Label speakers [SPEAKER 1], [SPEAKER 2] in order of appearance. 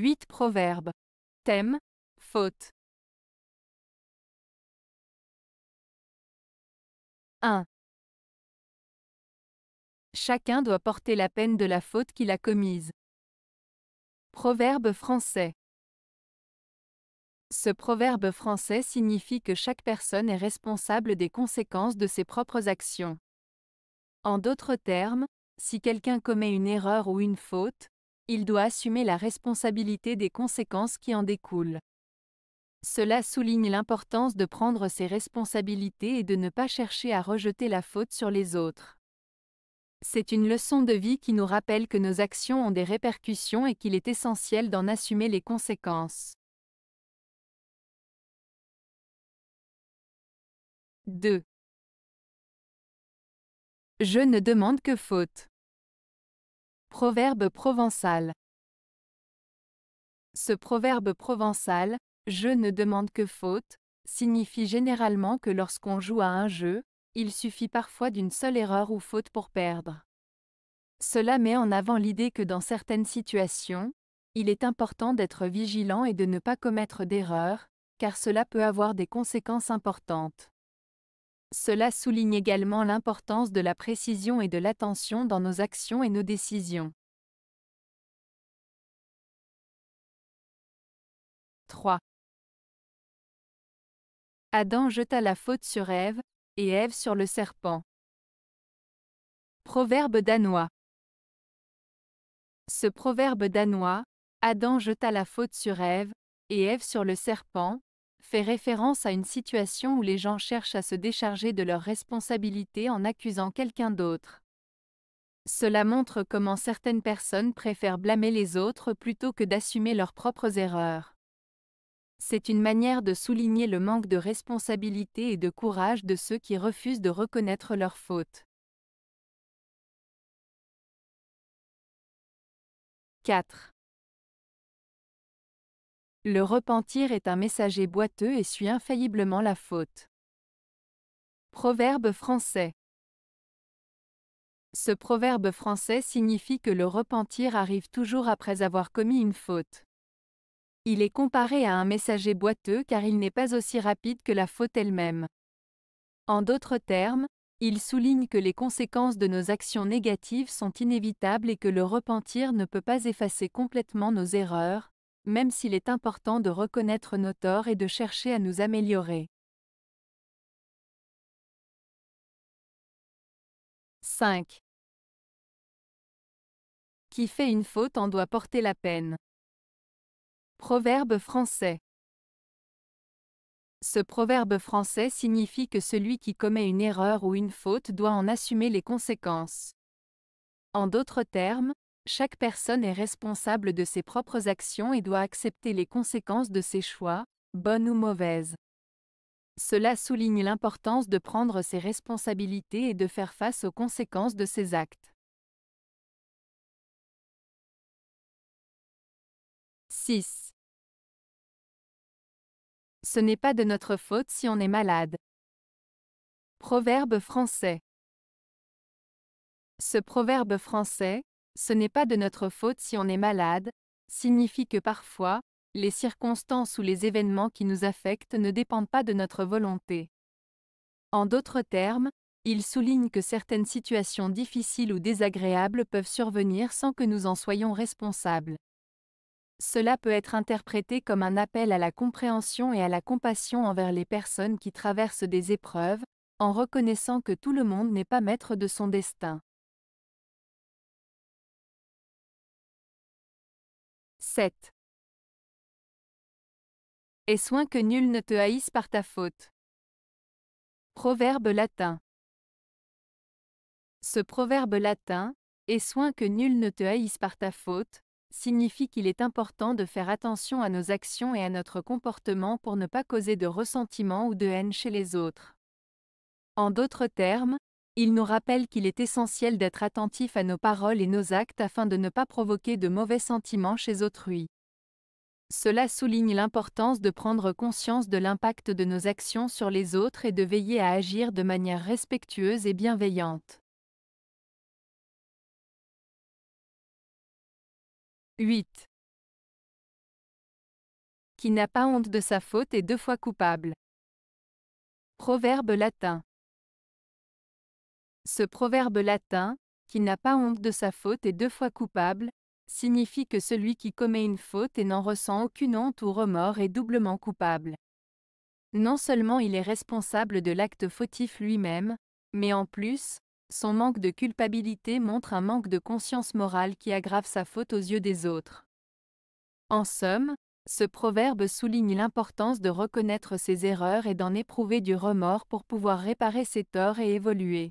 [SPEAKER 1] 8 Proverbes. Thème Faute. 1. Chacun doit porter la peine de la faute qu'il a commise. Proverbe français.
[SPEAKER 2] Ce proverbe français signifie que chaque personne est responsable des conséquences de ses propres actions. En d'autres termes, si quelqu'un commet une erreur ou une faute, il doit assumer la responsabilité des conséquences qui en découlent. Cela souligne l'importance de prendre ses responsabilités et de ne pas chercher à rejeter la faute sur les autres. C'est une leçon de vie qui nous rappelle que nos
[SPEAKER 1] actions ont des répercussions et qu'il est essentiel d'en assumer les conséquences. 2. Je ne demande que faute. Proverbe provençal. Ce proverbe provençal,
[SPEAKER 2] je ne demande que faute, signifie généralement que lorsqu'on joue à un jeu, il suffit parfois d'une seule erreur ou faute pour perdre. Cela met en avant l'idée que dans certaines situations, il est important d'être vigilant et de ne pas commettre d'erreurs, car cela peut avoir des conséquences importantes. Cela souligne également l'importance de la précision et de l'attention dans nos actions et nos décisions.
[SPEAKER 1] 3. Adam jeta la faute sur Ève, et Ève sur le serpent. Proverbe danois.
[SPEAKER 2] Ce proverbe danois, Adam jeta la faute sur Ève, et Ève sur le serpent, fait référence à une situation où les gens cherchent à se décharger de leurs responsabilités en accusant quelqu'un d'autre. Cela montre comment certaines personnes préfèrent blâmer les autres plutôt que d'assumer leurs propres erreurs. C'est une manière de souligner le manque de responsabilité et de courage de ceux qui refusent de
[SPEAKER 1] reconnaître leurs fautes. 4. Le repentir
[SPEAKER 2] est un messager boiteux et suit infailliblement la faute. Proverbe français Ce proverbe français signifie que le repentir arrive toujours après avoir commis une faute. Il est comparé à un messager boiteux car il n'est pas aussi rapide que la faute elle-même. En d'autres termes, il souligne que les conséquences de nos actions négatives sont inévitables et que le repentir ne peut pas effacer complètement nos erreurs, même s'il est important de reconnaître
[SPEAKER 1] nos torts et de chercher à nous améliorer. 5. Qui fait une faute en doit porter la peine. Proverbe français.
[SPEAKER 2] Ce proverbe français signifie que celui qui commet une erreur ou une faute doit en assumer les conséquences. En d'autres termes, chaque personne est responsable de ses propres actions et doit accepter les conséquences de ses choix, bonnes ou mauvaises. Cela souligne l'importance de prendre ses
[SPEAKER 1] responsabilités et de faire face aux conséquences de ses actes. 6. Ce n'est pas de notre faute si on est malade. Proverbe
[SPEAKER 2] français. Ce proverbe français, ce n'est pas de notre faute si on est malade, signifie que parfois, les circonstances ou les événements qui nous affectent ne dépendent pas de notre volonté. En d'autres termes, il souligne que certaines situations difficiles ou désagréables peuvent survenir sans que nous en soyons responsables. Cela peut être interprété comme un appel à la compréhension et à la compassion envers les personnes qui traversent des épreuves, en reconnaissant
[SPEAKER 1] que tout le monde n'est pas maître de son destin. 7. Et soin que nul ne te haïsse par ta faute. Proverbe latin.
[SPEAKER 2] Ce proverbe latin, et soin que nul ne te haïsse par ta faute, signifie qu'il est important de faire attention à nos actions et à notre comportement pour ne pas causer de ressentiment ou de haine chez les autres. En d'autres termes, il nous rappelle qu'il est essentiel d'être attentif à nos paroles et nos actes afin de ne pas provoquer de mauvais sentiments chez autrui. Cela souligne l'importance de prendre conscience de l'impact de nos actions sur les autres et de veiller à agir de manière
[SPEAKER 1] respectueuse et bienveillante. 8. Qui n'a pas honte de sa faute est deux fois coupable. Proverbe latin.
[SPEAKER 2] Ce proverbe latin, qui n'a pas honte de sa faute et deux fois coupable, signifie que celui qui commet une faute et n'en ressent aucune honte ou remords est doublement coupable. Non seulement il est responsable de l'acte fautif lui-même, mais en plus, son manque de culpabilité montre un manque de conscience morale qui aggrave sa faute aux yeux des autres. En somme, ce proverbe souligne l'importance de reconnaître ses erreurs et d'en éprouver du remords pour pouvoir réparer ses torts et
[SPEAKER 1] évoluer.